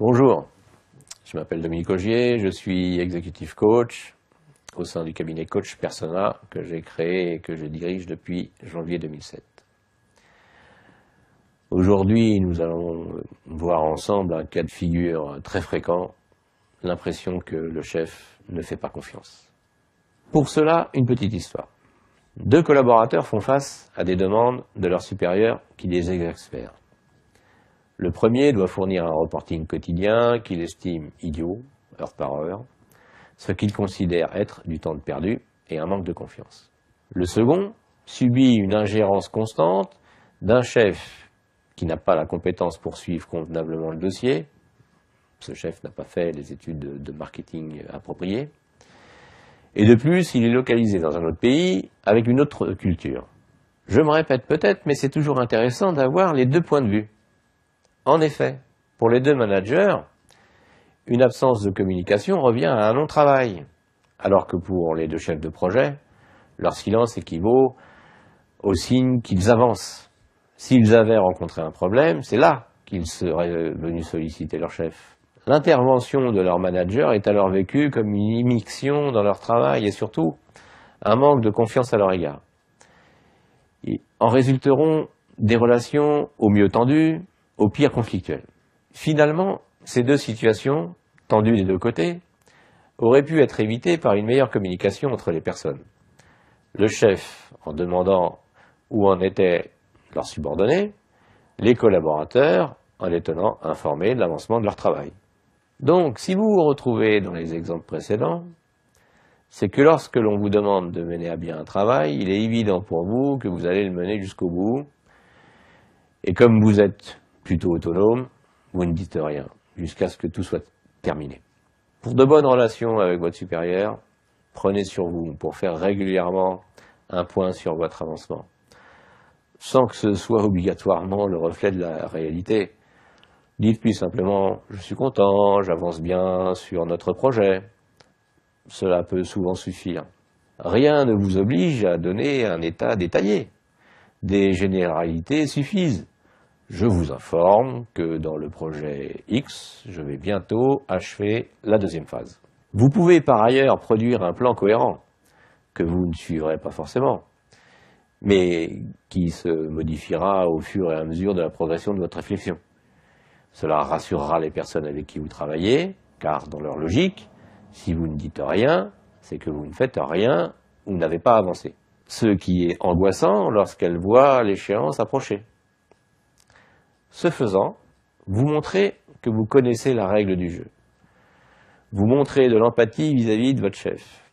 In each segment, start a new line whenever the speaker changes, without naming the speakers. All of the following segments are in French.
Bonjour, je m'appelle Dominique Augier, je suis exécutif coach au sein du cabinet Coach Persona que j'ai créé et que je dirige depuis janvier 2007. Aujourd'hui, nous allons voir ensemble un cas de figure très fréquent, l'impression que le chef ne fait pas confiance. Pour cela, une petite histoire. Deux collaborateurs font face à des demandes de leurs supérieurs qui les exaspèrent. Le premier doit fournir un reporting quotidien qu'il estime idiot, heure par heure, ce qu'il considère être du temps de perdu et un manque de confiance. Le second subit une ingérence constante d'un chef qui n'a pas la compétence pour suivre convenablement le dossier, ce chef n'a pas fait les études de marketing appropriées, et de plus, il est localisé dans un autre pays avec une autre culture. Je me répète peut-être, mais c'est toujours intéressant d'avoir les deux points de vue. En effet, pour les deux managers, une absence de communication revient à un long travail alors que pour les deux chefs de projet, leur silence équivaut au signe qu'ils avancent. S'ils avaient rencontré un problème, c'est là qu'ils seraient venus solliciter leur chef. L'intervention de leur manager est alors vécue comme une immixtion dans leur travail et surtout un manque de confiance à leur égard. en résulteront des relations au mieux tendues, au pire conflictuel. Finalement, ces deux situations, tendues des deux côtés, auraient pu être évitées par une meilleure communication entre les personnes. Le chef en demandant où en étaient leurs subordonnés, les collaborateurs en les tenant informés de l'avancement de leur travail. Donc, si vous vous retrouvez dans les exemples précédents, c'est que lorsque l'on vous demande de mener à bien un travail, il est évident pour vous que vous allez le mener jusqu'au bout. Et comme vous êtes plutôt autonome, vous ne dites rien, jusqu'à ce que tout soit terminé. Pour de bonnes relations avec votre supérieur, prenez sur vous pour faire régulièrement un point sur votre avancement, sans que ce soit obligatoirement le reflet de la réalité. dites plus simplement « je suis content, j'avance bien sur notre projet ». Cela peut souvent suffire. Rien ne vous oblige à donner un état détaillé. Des généralités suffisent je vous informe que dans le projet X, je vais bientôt achever la deuxième phase. Vous pouvez par ailleurs produire un plan cohérent que vous ne suivrez pas forcément, mais qui se modifiera au fur et à mesure de la progression de votre réflexion. Cela rassurera les personnes avec qui vous travaillez, car dans leur logique, si vous ne dites rien, c'est que vous ne faites rien ou n'avez pas avancé. Ce qui est angoissant lorsqu'elles voient l'échéance approcher. Ce faisant, vous montrez que vous connaissez la règle du jeu. Vous montrez de l'empathie vis-à-vis de votre chef.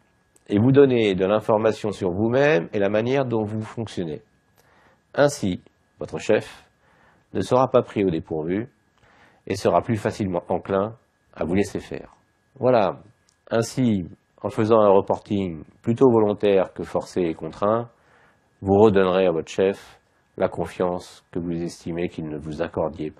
Et vous donnez de l'information sur vous-même et la manière dont vous fonctionnez. Ainsi, votre chef ne sera pas pris au dépourvu et sera plus facilement enclin à vous laisser faire. Voilà. Ainsi, en faisant un reporting plutôt volontaire que forcé et contraint, vous redonnerez à votre chef la confiance que vous estimez qu'il ne vous accordiez pas.